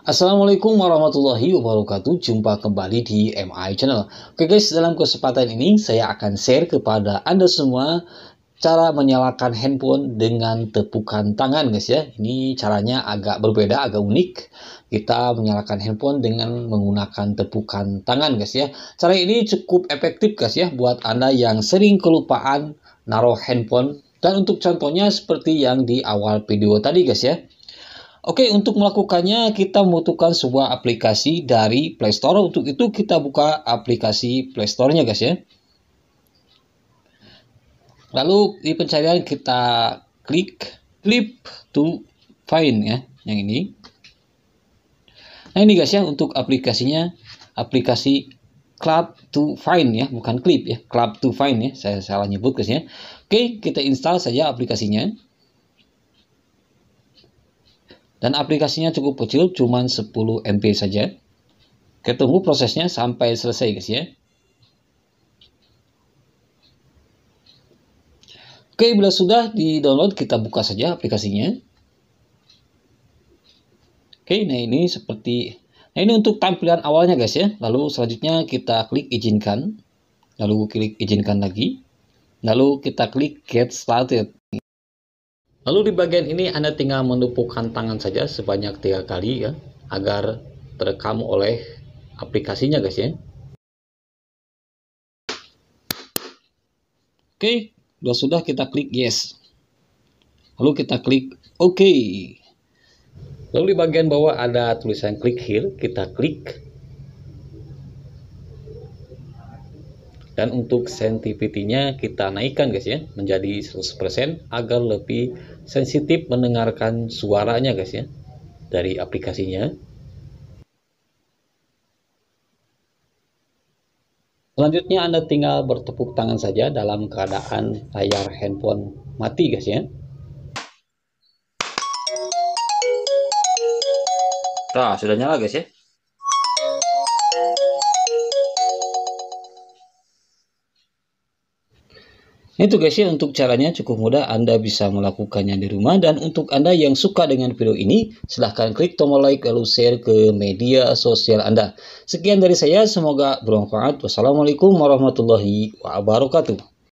Assalamualaikum warahmatullahi wabarakatuh Jumpa kembali di MI Channel Oke guys, dalam kesempatan ini saya akan share kepada Anda semua Cara menyalakan handphone dengan tepukan tangan guys ya Ini caranya agak berbeda, agak unik Kita menyalakan handphone dengan menggunakan tepukan tangan guys ya Cara ini cukup efektif guys ya Buat Anda yang sering kelupaan naruh handphone Dan untuk contohnya seperti yang di awal video tadi guys ya Oke, untuk melakukannya kita membutuhkan sebuah aplikasi dari Play Store. Untuk itu kita buka aplikasi Play Store-nya, guys ya. Lalu di pencarian kita klik clip to find ya, yang ini. Nah, ini guys ya untuk aplikasinya, aplikasi Club to Find ya, bukan clip ya, Club to Find ya. Saya salah nyebut guys ya. Oke, kita install saja aplikasinya. Dan aplikasinya cukup kecil, cuma 10 MP saja. Ketunggu prosesnya sampai selesai guys ya. Oke, bila sudah di-download, kita buka saja aplikasinya. Oke, nah ini seperti... Nah ini untuk tampilan awalnya guys ya. Lalu selanjutnya kita klik izinkan. Lalu klik izinkan lagi. Lalu kita klik get started. Lalu di bagian ini Anda tinggal menumpukan tangan saja sebanyak tiga kali ya, agar terekam oleh aplikasinya guys ya. Oke, sudah sudah kita klik yes. Lalu kita klik OK. Lalu di bagian bawah ada tulisan klik here, kita klik dan untuk sensitivity kita naikkan guys ya menjadi 100% agar lebih sensitif mendengarkan suaranya guys ya dari aplikasinya selanjutnya anda tinggal bertepuk tangan saja dalam keadaan layar handphone mati guys ya nah sudah nyala guys ya Itu guys ya untuk caranya cukup mudah Anda bisa melakukannya di rumah dan untuk Anda yang suka dengan video ini silahkan klik tombol like lalu share ke media sosial Anda. Sekian dari saya semoga bermanfaat. Wassalamualaikum warahmatullahi wabarakatuh.